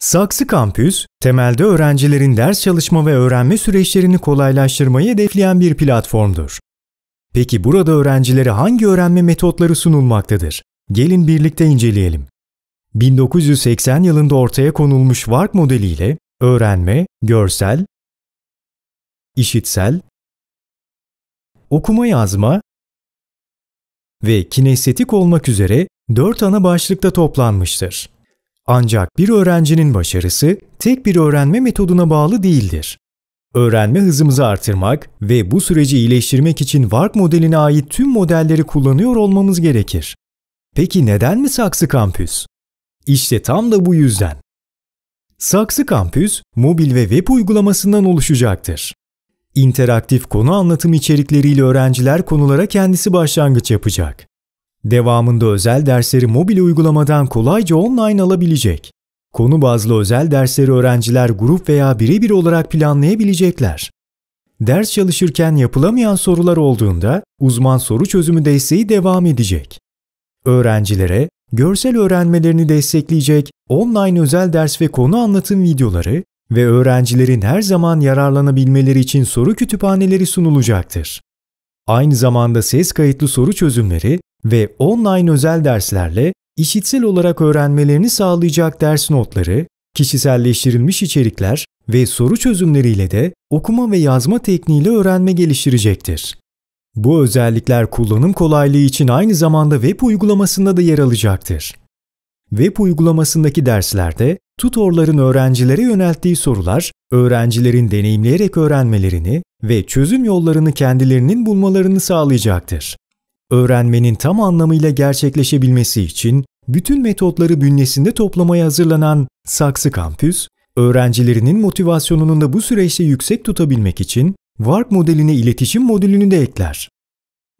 Saksı Kampüs, temelde öğrencilerin ders çalışma ve öğrenme süreçlerini kolaylaştırmayı hedefleyen bir platformdur. Peki burada öğrencilere hangi öğrenme metotları sunulmaktadır? Gelin birlikte inceleyelim. 1980 yılında ortaya konulmuş WARC modeliyle öğrenme, görsel, işitsel, okuma yazma ve kinestetik olmak üzere 4 ana başlıkta toplanmıştır. Ancak bir öğrencinin başarısı tek bir öğrenme metoduna bağlı değildir. Öğrenme hızımızı artırmak ve bu süreci iyileştirmek için Warp modeline ait tüm modelleri kullanıyor olmamız gerekir. Peki neden mi Saksı Kampüs? İşte tam da bu yüzden. Saksı Kampüs, mobil ve web uygulamasından oluşacaktır. İnteraktif konu anlatım içerikleriyle öğrenciler konulara kendisi başlangıç yapacak. Devamında özel dersleri mobil uygulamadan kolayca online alabilecek. Konu bazlı özel dersleri öğrenciler grup veya birebir olarak planlayabilecekler. Ders çalışırken yapılamayan sorular olduğunda uzman soru çözümü desteği devam edecek. Öğrencilere görsel öğrenmelerini destekleyecek online özel ders ve konu anlatım videoları ve öğrencilerin her zaman yararlanabilmeleri için soru kütüphaneleri sunulacaktır. Aynı zamanda ses kayıtlı soru çözümleri ve online özel derslerle işitsel olarak öğrenmelerini sağlayacak ders notları, kişiselleştirilmiş içerikler ve soru çözümleriyle de okuma ve yazma tekniğiyle öğrenme geliştirecektir. Bu özellikler kullanım kolaylığı için aynı zamanda web uygulamasında da yer alacaktır. Web uygulamasındaki derslerde tutorların öğrencilere yönelttiği sorular, öğrencilerin deneyimleyerek öğrenmelerini ve çözüm yollarını kendilerinin bulmalarını sağlayacaktır. Öğrenmenin tam anlamıyla gerçekleşebilmesi için bütün metotları bünyesinde toplamaya hazırlanan Saksı Kampüs, öğrencilerinin motivasyonunun da bu süreçte yüksek tutabilmek için VARK modeline iletişim modülünü de ekler.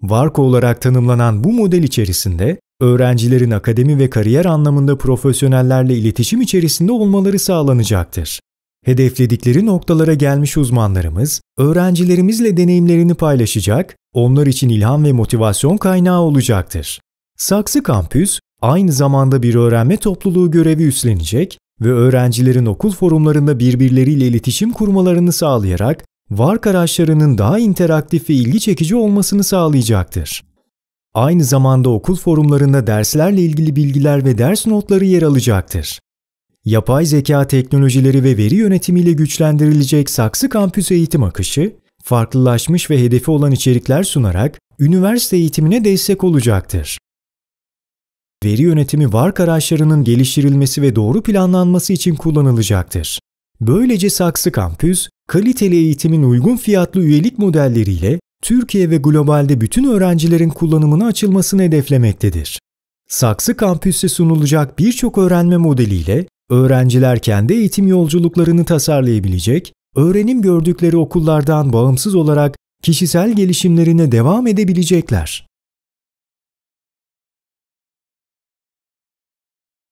VARK olarak tanımlanan bu model içerisinde öğrencilerin akademi ve kariyer anlamında profesyonellerle iletişim içerisinde olmaları sağlanacaktır. Hedefledikleri noktalara gelmiş uzmanlarımız, öğrencilerimizle deneyimlerini paylaşacak, onlar için ilham ve motivasyon kaynağı olacaktır. Saksı Kampüs, aynı zamanda bir öğrenme topluluğu görevi üstlenecek ve öğrencilerin okul forumlarında birbirleriyle iletişim kurmalarını sağlayarak VARK araçlarının daha interaktif ve ilgi çekici olmasını sağlayacaktır. Aynı zamanda okul forumlarında derslerle ilgili bilgiler ve ders notları yer alacaktır yapay zeka teknolojileri ve veri yönetimiyle güçlendirilecek Saksı Kampüs eğitim akışı, farklılaşmış ve hedefi olan içerikler sunarak üniversite eğitimine destek olacaktır. Veri yönetimi VARK araçlarının geliştirilmesi ve doğru planlanması için kullanılacaktır. Böylece Saksı Kampüs, kaliteli eğitimin uygun fiyatlı üyelik modelleriyle Türkiye ve globalde bütün öğrencilerin kullanımına açılmasını hedeflemektedir. Saksı Kampüs'te sunulacak birçok öğrenme modeliyle Öğrenciler kendi eğitim yolculuklarını tasarlayabilecek, öğrenim gördükleri okullardan bağımsız olarak kişisel gelişimlerine devam edebilecekler.